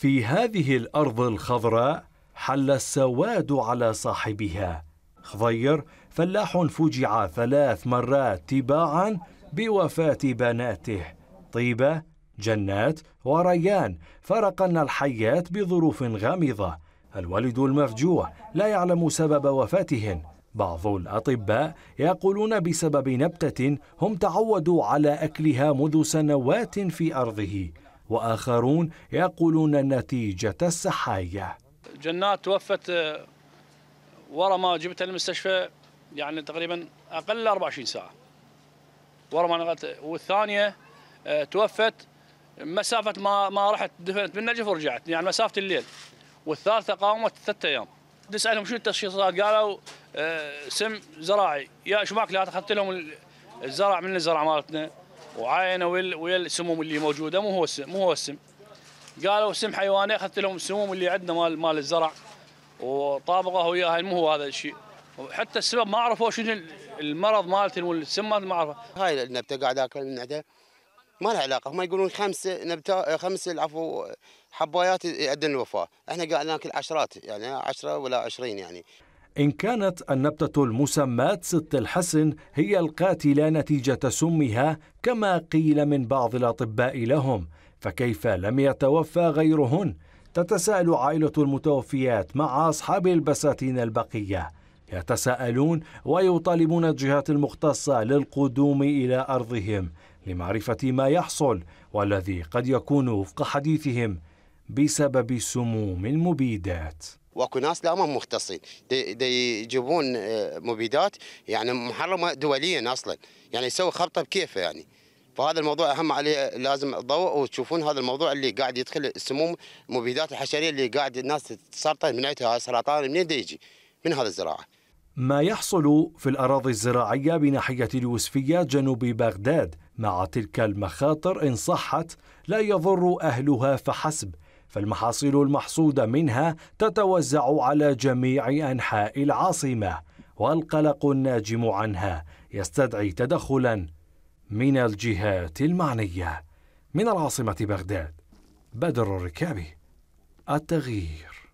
في هذه الأرض الخضراء حل السواد على صاحبها خضير فلاح فجع ثلاث مرات تباعا بوفاة بناته طيبة جنات وريان فرقن الحيات بظروف غامضة الوالد المفجوع لا يعلم سبب وفاتهن بعض الأطباء يقولون بسبب نبتة هم تعودوا على أكلها منذ سنوات في أرضه وآخرون يقولون نتيجة السحاية جنات توفت آه، ورا ما جبتها المستشفى يعني تقريبا أقل 24 ساعة ورا ما نغت والثانية آه، توفت مسافة ما ما رحت دفنت بالنجف ورجعت يعني مسافة الليل والثالثة قاومت ثلاثة أيام نسألهم شو التشخيصات قالوا آه، سم زراعي يا شباك لا أخذت لهم الزرع من الزرع مالتنا وعاينه ويا السموم اللي موجوده مو هو السم مو هو السم قالوا سم حيواني اخذت لهم السموم اللي عندنا مال مال الزرع وطابقه وياها مو هو هذا الشيء وحتى السبب ما عرفوا شنو المرض مالتن والسم ما عرفه هاي النبته قاعد اكل منعته ما لها علاقه هم يقولون خمس نبته خمس العفو حبايات يؤدون الوفاه احنا قاعد ناكل عشرات يعني عشرة ولا عشرين يعني إن كانت النبتة المسماة ست الحسن هي القاتلة نتيجة سمها كما قيل من بعض الأطباء لهم فكيف لم يتوفى غيرهن؟ تتساءل عائلة المتوفيات مع أصحاب البساتين البقية يتساءلون ويطالبون الجهات المختصة للقدوم إلى أرضهم لمعرفة ما يحصل والذي قد يكون وفق حديثهم بسبب سموم المبيدات واكو ناس لا ما مختصين يجيبون آه، مبيدات يعني محرمه دوليا اصلا يعني يسوي خبطه بكيفه يعني فهذا الموضوع اهم عليه لازم ضوء وتشوفون هذا الموضوع اللي قاعد يدخل السموم مبيدات الحشريه اللي قاعد الناس تتسرطن من عندها السرطان منين يجي من هذا الزراعه ما يحصل في الأراضي الزراعية بناحية اليوسفية جنوب بغداد مع تلك المخاطر إن صحت لا يضر أهلها فحسب فالمحاصيل المحصودة منها تتوزع على جميع أنحاء العاصمة والقلق الناجم عنها يستدعي تدخلا من الجهات المعنية من العاصمة بغداد بدر الركابي التغيير